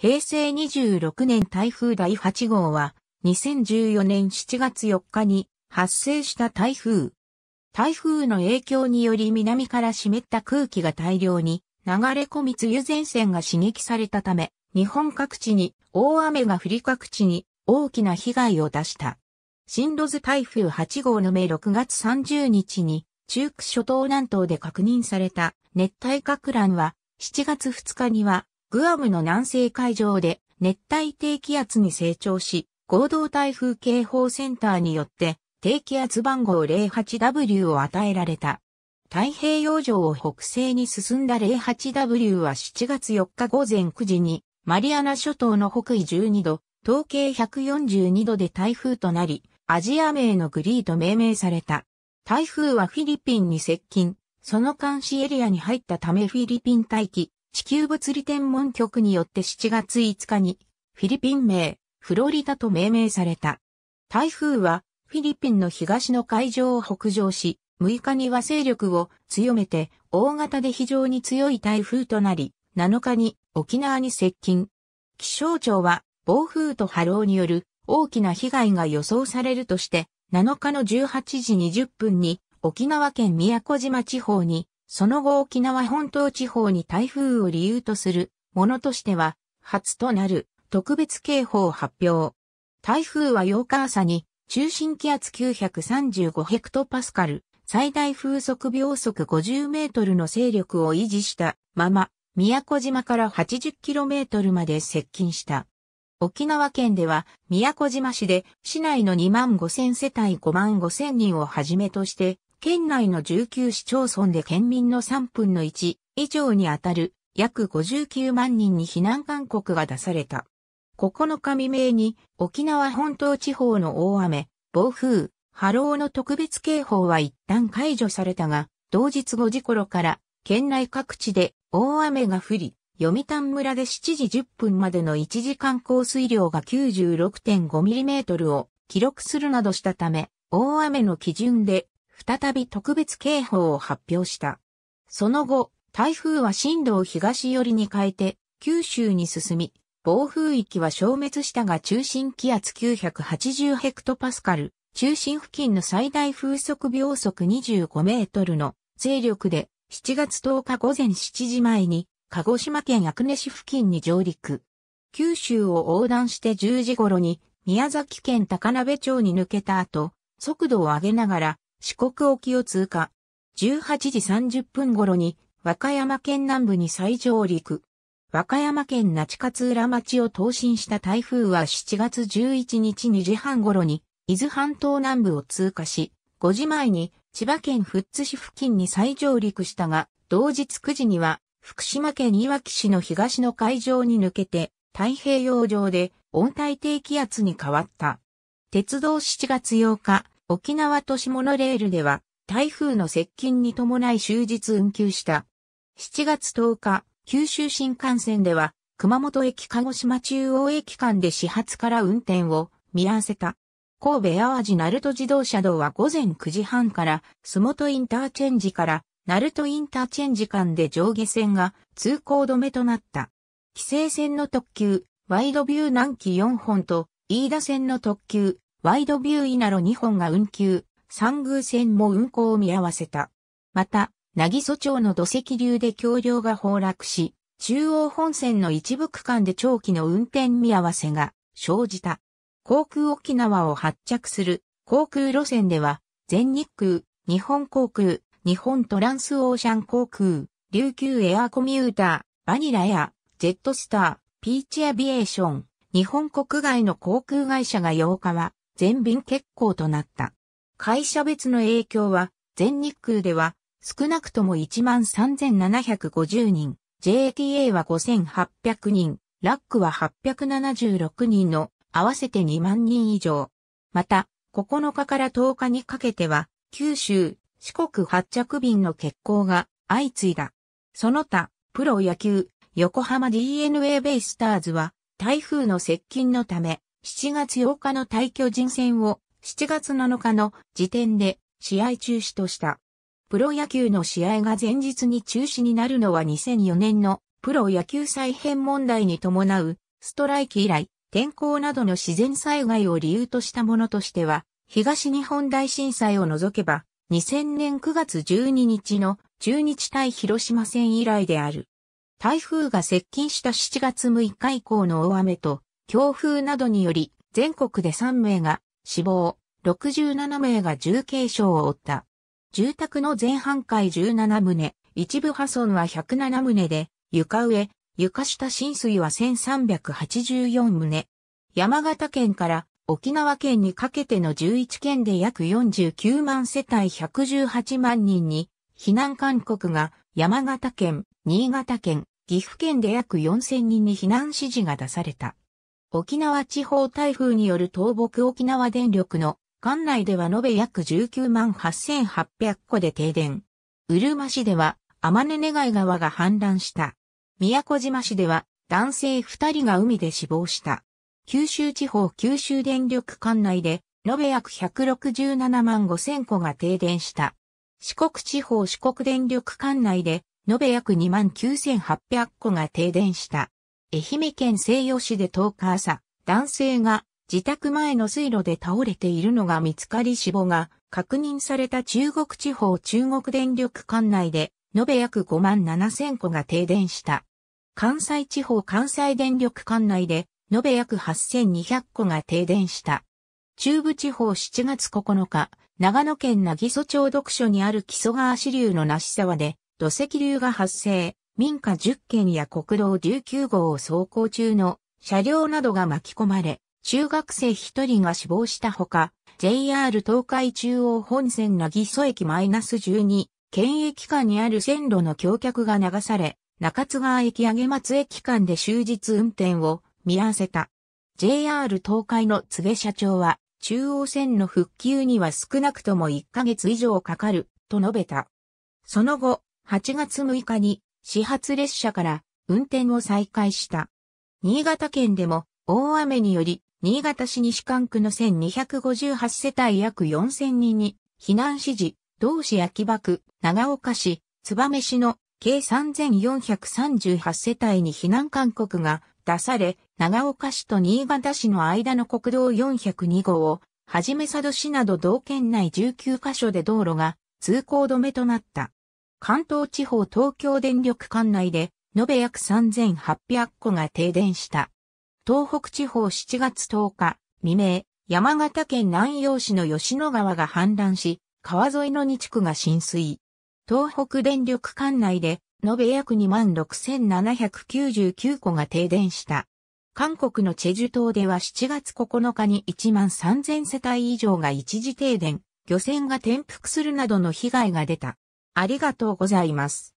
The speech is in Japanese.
平成26年台風第8号は、2014年7月4日に発生した台風。台風の影響により南から湿った空気が大量に流れ込み梅雨前線が刺激されたため、日本各地に大雨が降り各地に大きな被害を出した。進路図台風8号の目6月30日に中区諸島南東で確認された熱帯格乱は7月2日にはグアムの南西海上で熱帯低気圧に成長し、合同台風警報センターによって低気圧番号 08W を与えられた。太平洋上を北西に進んだ 08W は7月4日午前9時にマリアナ諸島の北緯12度、統計142度で台風となり、アジア名のグリーと命名された。台風はフィリピンに接近、その監視エリアに入ったためフィリピン待機、地球物理天文局によって7月5日にフィリピン名、フロリダと命名された。台風はフィリピンの東の海上を北上し、6日には勢力を強めて大型で非常に強い台風となり、7日に沖縄に接近。気象庁は暴風と波浪による大きな被害が予想されるとして、7日の18時20分に沖縄県宮古島地方にその後沖縄本島地方に台風を理由とするものとしては、初となる特別警報を発表。台風は8日朝に中心気圧935ヘクトパスカル、最大風速秒速50メートルの勢力を維持したまま、宮古島から80キロメートルまで接近した。沖縄県では、宮古島市で市内の2万5千世帯5万5千人をはじめとして、県内の19市町村で県民の3分の1以上にあたる約59万人に避難勧告が出された。9日未明に沖縄本島地方の大雨、暴風、波浪の特別警報は一旦解除されたが、同日5時頃から県内各地で大雨が降り、読谷村で7時10分までの1時間降水量が9 6 5トルを記録するなどしたため、大雨の基準で再び特別警報を発表した。その後、台風は進路を東寄りに変えて、九州に進み、暴風域は消滅したが中心気圧980ヘクトパスカル、中心付近の最大風速秒速25メートルの勢力で、7月10日午前7時前に、鹿児島県阿久根市付近に上陸。九州を横断して10時頃に、宮崎県高鍋町に抜けた後、速度を上げながら、四国沖を通過。18時30分頃に和歌山県南部に再上陸。和歌山県那智勝浦町を投進した台風は7月11日2時半頃に伊豆半島南部を通過し、5時前に千葉県富津市付近に再上陸したが、同日9時には福島県いわき市の東の海上に抜けて太平洋上で温帯低気圧に変わった。鉄道7月8日、沖縄都市モノレールでは、台風の接近に伴い終日運休した。7月10日、九州新幹線では、熊本駅鹿児島中央駅間で始発から運転を見合わせた。神戸淡路鳴門自動車道は午前9時半から、洲本インターチェンジから、鳴門インターチェンジ間で上下線が通行止めとなった。規制線の特急、ワイドビュー南紀4本と、飯田線の特急、ワイドビューイナロ2本が運休、三宮線も運行を見合わせた。また、渚曽町の土石流で橋梁が崩落し、中央本線の一部区間で長期の運転見合わせが生じた。航空沖縄を発着する航空路線では、全日空、日本航空、日本トランスオーシャン航空、琉球エアーコミューター、バニラエア、ジェットスター、ピーチアビエーション、日本国外の航空会社が8日は、全便欠航となった。会社別の影響は、全日空では少なくとも13,750人、JTA は5,800人、ラックは876人の合わせて2万人以上。また、9日から10日にかけては、九州、四国発着便の欠航が相次いだ。その他、プロ野球、横浜 DNA ベイスターズは、台風の接近のため、7月8日の退巨人戦を7月7日の時点で試合中止とした。プロ野球の試合が前日に中止になるのは2004年のプロ野球再編問題に伴うストライキ以来、天候などの自然災害を理由としたものとしては、東日本大震災を除けば、2000年9月12日の中日対広島戦以来である。台風が接近した7月6日以降の大雨と、強風などにより、全国で3名が死亡、67名が重軽傷を負った。住宅の全半壊17棟、一部破損は107棟で、床上、床下浸水は1384棟。山形県から沖縄県にかけての11県で約49万世帯118万人に避難勧告が山形県、新潟県、岐阜県で約4000人に避難指示が出された。沖縄地方台風による倒木沖縄電力の管内では延べ約19万8800個で停電。うるま市では天根根貝川が氾濫した。宮古島市では男性2人が海で死亡した。九州地方九州電力管内で延べ約167万5000個が停電した。四国地方四国電力管内で延べ約2万9800個が停電した。愛媛県西予市で10日朝、男性が自宅前の水路で倒れているのが見つかり死亡が確認された中国地方中国電力管内で延べ約5万7千戸が停電した。関西地方関西電力管内で延べ約8200戸が停電した。中部地方7月9日、長野県なぎそ町読書にある木曽川支流の梨沢で土石流が発生。民家10軒や国道19号を走行中の車両などが巻き込まれ、中学生1人が死亡したほか、JR 東海中央本線なぎそ駅マイナス -12、県駅間にある線路の橋脚が流され、中津川駅上松駅間で終日運転を見合わせた。JR 東海の柘社長は、中央線の復旧には少なくとも1ヶ月以上かかる、と述べた。その後、8月6日に始発列車から運転を再開した。新潟県でも大雨により、新潟市西関区の1258世帯約4000人に避難指示、同市秋葉区、長岡市、燕市の計3438世帯に避難勧告が出され、長岡市と新潟市の間の国道402号を、はじめ佐渡市など同県内19カ所で道路が通行止めとなった。関東地方東京電力管内で、延べ約3800戸が停電した。東北地方7月10日、未明、山形県南陽市の吉野川が氾濫し、川沿いの2地区が浸水。東北電力管内で、延べ約26,799戸が停電した。韓国のチェジュ島では7月9日に1万3000世帯以上が一時停電、漁船が転覆するなどの被害が出た。ありがとうございます。